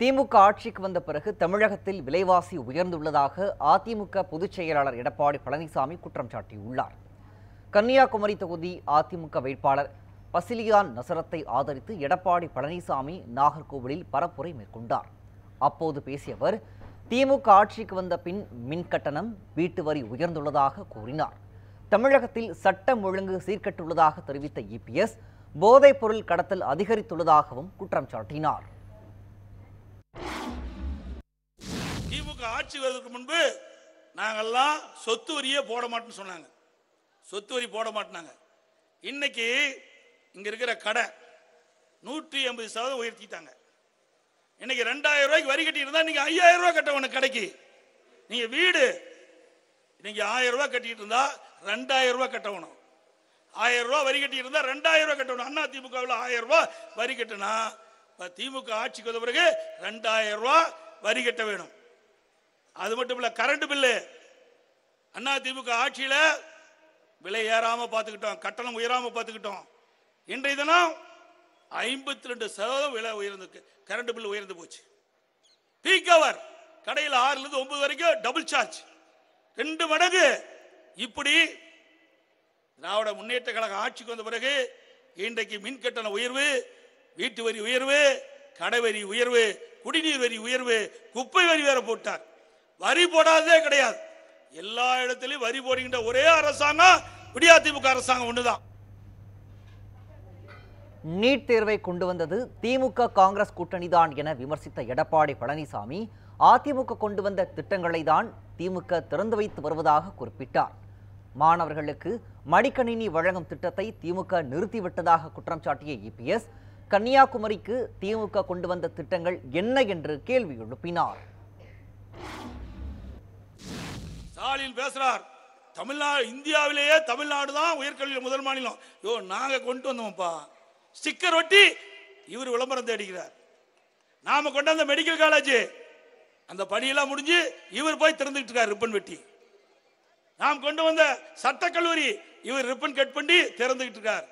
திமுக ஆட்சிக்கு வந்த பிறகு தமிழகத்தில் விலைவாசி உயர்ந்துள்ளதாக அதிமுக பொதுச் செயலாளர் எடப்பாடி பழனிசாமி குற்றம் சாட்டியுள்ளார் கன்னியாகுமரி தொகுதி அதிமுக வேட்பாளர் பசிலியான் நசரத்தை ஆதரித்து எடப்பாடி பழனிசாமி நாகர்கோவிலில் பரப்புரை மேற்கொண்டார் அப்போது பேசிய அவர் திமுக ஆட்சிக்கு வந்த பின் மின்கட்டணம் வீட்டு வரி உயர்ந்துள்ளதாக கூறினார் தமிழகத்தில் சட்டம் ஒழுங்கு சீர்கட்டுள்ளதாக தெரிவித்த இபிஎஸ் போதைப் பொருள் கடத்தல் அதிகரித்துள்ளதாகவும் குற்றம் சாட்டினார் திமுக ஆட்சி வருவதற்கு முன்பு நாங்கள்லாம் சொத்து வரியே போட மாட்டேன்னு சொன்னாங்க சொத்து வரி போட மாட்டினாங்க இன்னைக்கு இங்கே இருக்கிற கடை நூற்றி ஐம்பது சதவீதம் உயர்த்திட்டாங்க இன்னைக்கு ரெண்டாயிரம் ரூபாய்க்கு வரி இருந்தா நீங்கள் ஐயாயிரம் ரூபாய் கட்டவனு கடைக்கு நீங்கள் வீடு இன்னைக்கு ஆயிரம் ரூபாய் கட்டிட்டு இருந்தா ரெண்டாயிரம் ரூபாய் கட்டணும் ஆயிரம் ரூபாய் வரி கட்டி இருந்தா ரெண்டாயிரம் ரூபாய் கட்டணும் அண்ணா திமுகவில் ஆயிரம் ரூபாய் வரி கட்டினா திமுக ஆட்சிக்கு வந்த பிறகு ரெண்டாயிரம் ரூபாய் வரி கட்ட வேணும் அது மட்டும் இல்ல கரண்ட் பில்லு அண்ணா திமுக ஆட்சியில விலை ஏறாம பார்த்துக்கிட்டோம் கட்டணம் உயராம பார்த்துக்கிட்டோம் இன்றைய தினம் ஐம்பத்தி ரெண்டு சதவீதம் விலை உயர்ந்து கரண்ட் பில் உயர்ந்து போச்சு பீக் அவர் கடையில் ஆறுலேருந்து ஒன்பது வரைக்கும் டபுள் சார்ஜ் ரெண்டு மடங்கு இப்படி திராவிட முன்னேற்ற கழகம் ஆட்சிக்கு வந்த பிறகு இன்றைக்கு மின் கட்டண உயர்வு வீட்டு வரி உயர்வு கடை வரி உயர்வு குடிநீர் வரி உயர்வு குப்பை வரி வேற போட்டார் வரி போடாததே கிடையாது எல்லா இடத்துலயும் வரி போடுகின்ற ஒரே அரசாங்கம் விடியாதிமுக அரசாங்கம் ஒண்ணுதான் நீட் தேர்வை கொண்டு வந்தது திமுக காங்கிரஸ் கூட்டணி தான் என விமர்சித்த எடப்பாடி பழனிசாமி அதிமுக கொண்டு வந்த திட்டங்களை தான் திமுக திறந்து வைத்து வருவதாக குறிப்பிட்டார் மாணவர்களுக்கு மடிக்கணினி வழங்கும் திட்டத்தை திமுக நிறுத்திவிட்டதாக குற்றம் சாட்டிய இபிஎஸ் கன்னியாகுமரிக்கு திமுக கொண்டு வந்த திட்டங்கள் என்ன என்று கேள்வி எழுப்பினார் ஸ்டாலின் பேசுறார் தமிழ்நாடு இந்தியாவிலேயே தமிழ்நாடு தான் உயர்கல்வியில் முதல் மாநிலம் யோ நாங்கள் கொண்டு வந்தோம்ப்பா ஸ்டிக்கர் ஒட்டி இவர் விளம்பரம் தேடிக்கிறார் நாம வந்த மெடிக்கல் காலேஜ் அந்த பணியெல்லாம் முடிஞ்சு இவர் போய் திறந்துட்டு இருக்கார் ரிப்பன் வெட்டி நாம் கொண்டு வந்த சட்டக்கல்லூரி இவர் ரிப்பன் கட் பண்ணி திறந்துகிட்டு இருக்கார்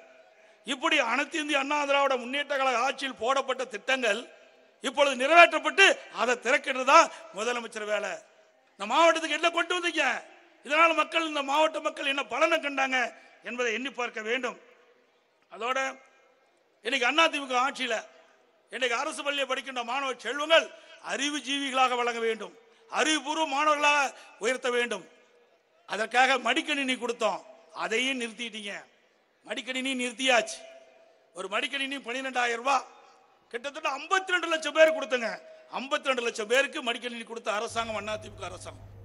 இப்படி அனைத்து இந்திய அண்ணா திராவிட முன்னேற்ற கழக ஆட்சியில் போடப்பட்ட திட்டங்கள் இப்பொழுது நிறைவேற்றப்பட்டு அதை திறக்கிறது தான் முதலமைச்சர் வேலை இந்த மாவட்டத்துக்கு என்ன கொண்டு வந்தீங்க இதனால் மக்கள் இந்த மாவட்ட மக்கள் என்ன பலனை கண்டாங்க என்பதை எண்ணி பார்க்க வேண்டும் அதோட இன்னைக்கு திமுக ஆட்சியில் இன்னைக்கு அரசு பள்ளியை படிக்கின்ற மாணவ செல்வங்கள் அறிவுஜீவிகளாக வழங்க வேண்டும் அறிவுபூர்வ மாணவர்களாக உயர்த்த வேண்டும் அதற்காக மடிக்கணினி கொடுத்தோம் அதையும் நிறுத்திட்டீங்க மடிக்கணினி நிறுத்தியாச்சு ஒரு மடிக்கணினி பன்னிரெண்டாயிரம் ரூபாய் கிட்டத்தட்ட ஐம்பத்தி ரெண்டு லட்சம் பேர் கொடுத்துங்க ஐம்பத்தி ரெண்டு லட்சம் பேருக்கு மடிக்கணினி கொடுத்த அரசாங்கம் அதிமுக அரசாங்கம்